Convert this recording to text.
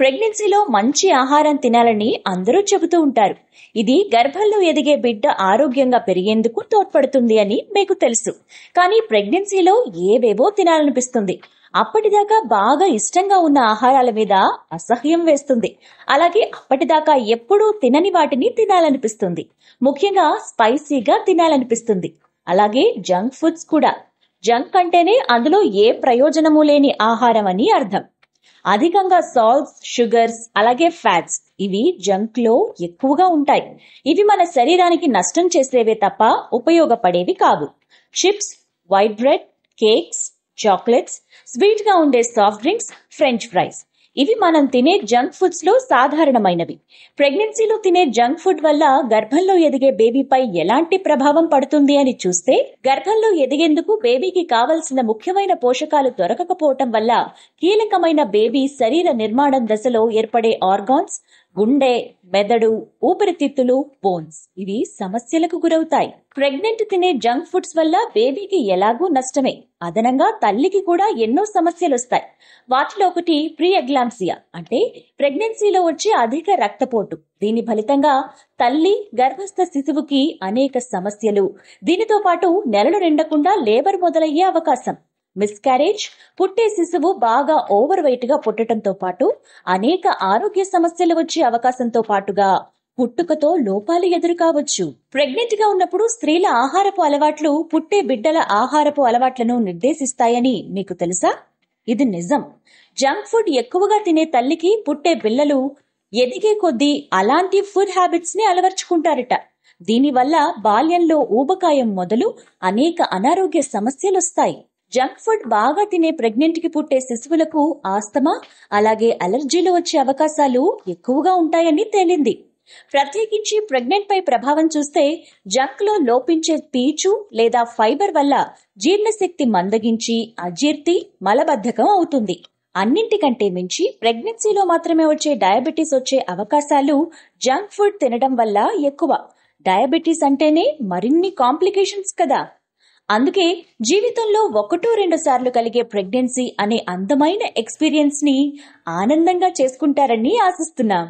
ప్రెగ్నెన్సీలో మంచి ఆహారం తినాలని అందరూ చెబుతూ ఉంటారు ఇది గర్భంలో ఎదిగే బిడ్డ ఆరోగ్యంగా పెరిగేందుకు తోడ్పడుతుంది అని మీకు తెలుసు కానీ ప్రెగ్నెన్సీలో ఏవేవో తినాలనిపిస్తుంది అప్పటిదాకా బాగా ఇష్టంగా ఉన్న ఆహారాల మీద అసహ్యం వేస్తుంది అలాగే అప్పటిదాకా ఎప్పుడూ తినని వాటిని తినాలనిపిస్తుంది ముఖ్యంగా స్పైసీగా తినాలనిపిస్తుంది అలాగే జంక్ ఫుడ్స్ కూడా జంక్ అంటేనే అందులో ఏ ప్రయోజనము లేని ఆహారం అని అర్థం అధికంగా సాల్ట్స్ షుగర్స్ అలాగే ఫ్యాట్స్ ఇవి జంక్లో ఎక్కువగా ఉంటాయి ఇవి మన శరీరానికి నష్టం చేసేవే తప్ప ఉపయోగపడేవి కాదు chips white bread cakes chocolates స్వీట్గా ఉండే సాఫ్ట్ డ్రింక్స్ ఫ్రెంచ్ ఫ్రైస్ ఇవి మనం తినే జంక్ ఫుడ్స్ లో సాధారణమైనవి ప్రెగ్నెన్సీలో తినే జంక్ ఫుడ్ వల్ల గర్భంలో ఎదిగే బేబీపై ఎలాంటి ప్రభావం పడుతుంది అని చూస్తే గర్భంలో ఎదిగేందుకు బేబీకి కావలసిన ముఖ్యమైన పోషకాలు దొరకకపోవటం వల్ల కీలకమైన బేబీ శరీర నిర్మాణం దశలో ఏర్పడే ఆర్గాన్స్ గుండె మెదడు ఊపిరితిత్తులు బోన్స్ ఇవి సమస్యలకు గురవుతాయి ప్రెగ్నెంట్ తినే జంక్ ఫుడ్స్ వల్ల బేబీకి ఎలాగూ నష్టమే అదనంగా తల్లికి కూడా ఎన్నో సమస్యలు వస్తాయి వాటిలో ఒకటి ప్రీ ఎగ్లాంసియా అంటే ప్రెగ్నెన్సీలో వచ్చే అధిక రక్తపోటు దీని ఫలితంగా తల్లి గర్భస్థ శిశువుకి అనేక సమస్యలు దీనితో పాటు నెలలు నిండకుండా లేబర్ మొదలయ్యే అవకాశం మిస్కారేజ్ పుట్టే శిశువు బాగా ఓవర్ వెయిట్ గా పుట్టడంతో పాటు అనేక ఆరోగ్య సమస్యలు వచ్చే అవకాశంతో పాటుగా పుట్టుకతో లోపాలు ఎదురు కావచ్చు ప్రెగ్నెంట్ గా ఉన్నప్పుడు స్త్రీల ఆహారపు అలవాట్లు పుట్టే బిడ్డల ఆహారపు అలవాట్లను నిర్దేశిస్తాయని మీకు తెలుసా ఇది నిజం జంక్ ఫుడ్ ఎక్కువగా తినే తల్లికి పుట్టే పిల్లలు ఎదిగే కొద్దీ అలాంటి ఫుడ్ హ్యాబిట్స్ ని అలవర్చుకుంటారట దీనివల్ల బాల్యంలో ఊబకాయం మొదలు అనేక అనారోగ్య సమస్యలు వస్తాయి జంక్ ఫుడ్ బాగా తినే ప్రెగ్నెంట్ కి పుట్టే శిశువులకు ఆస్తమా అలాగే అలర్జీలు వచ్చే అవకాశాలు ఎక్కువగా ఉంటాయని తేలింది ప్రత్యేకించి ప్రెగ్నెంట్ పై ప్రభావం చూస్తే జంక్ లో లోపించే పీచు లేదా ఫైబర్ వల్ల జీర్ణశక్తి మందగించి అజీర్తి మలబద్ధకం అవుతుంది అన్నింటికంటే మించి ప్రెగ్నెన్సీలో మాత్రమే వచ్చే డయాబెటీస్ వచ్చే అవకాశాలు జంక్ ఫుడ్ తినడం వల్ల ఎక్కువ డయాబెటీస్ అంటేనే మరిన్ని కాంప్లికేషన్స్ కదా అందుకే జీవితంలో ఒకటో రెండు సార్లు కలిగే ప్రెగ్నెన్సీ అనే అందమైన ఎక్స్పీరియన్స్ని ఆనందంగా చేసుకుంటారని ఆశిస్తున్నాం